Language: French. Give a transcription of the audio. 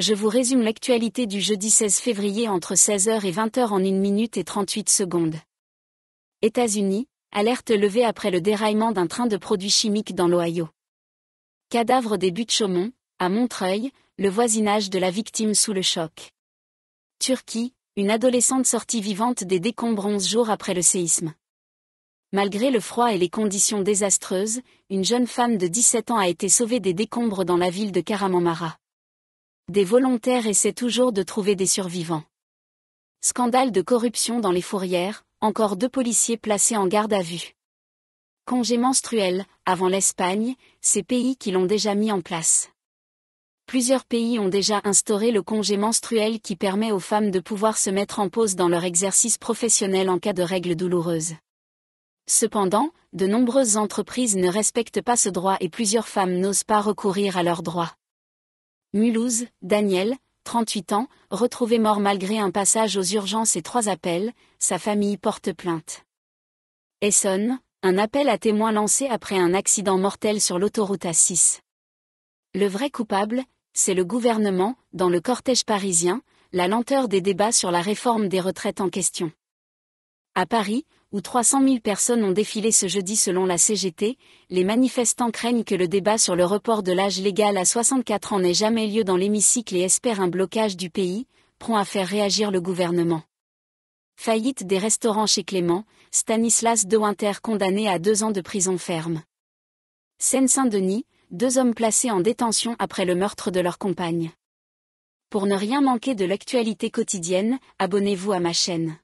je vous résume l'actualité du jeudi 16 février entre 16h et 20h en 1 minute et 38 secondes. États-Unis, alerte levée après le déraillement d'un train de produits chimiques dans l'Ohio. Cadavre des de chaumont à Montreuil, le voisinage de la victime sous le choc. Turquie, une adolescente sortie vivante des décombres 11 jours après le séisme. Malgré le froid et les conditions désastreuses, une jeune femme de 17 ans a été sauvée des décombres dans la ville de Karamanmara. Des volontaires essaient toujours de trouver des survivants. Scandale de corruption dans les fourrières, encore deux policiers placés en garde à vue. Congé menstruel, avant l'Espagne, ces pays qui l'ont déjà mis en place. Plusieurs pays ont déjà instauré le congé menstruel qui permet aux femmes de pouvoir se mettre en pause dans leur exercice professionnel en cas de règles douloureuses. Cependant, de nombreuses entreprises ne respectent pas ce droit et plusieurs femmes n'osent pas recourir à leurs droits. Mulhouse, Daniel, 38 ans, retrouvé mort malgré un passage aux urgences et trois appels, sa famille porte plainte. Essonne, un appel à témoins lancé après un accident mortel sur l'autoroute A6. Le vrai coupable, c'est le gouvernement, dans le cortège parisien, la lenteur des débats sur la réforme des retraites en question. À Paris, où 300 000 personnes ont défilé ce jeudi selon la CGT, les manifestants craignent que le débat sur le report de l'âge légal à 64 ans n'ait jamais lieu dans l'hémicycle et espèrent un blocage du pays, prompt à faire réagir le gouvernement. Faillite des restaurants chez Clément, Stanislas De Winter condamné à deux ans de prison ferme. Seine-Saint-Denis, deux hommes placés en détention après le meurtre de leur compagne. Pour ne rien manquer de l'actualité quotidienne, abonnez-vous à ma chaîne.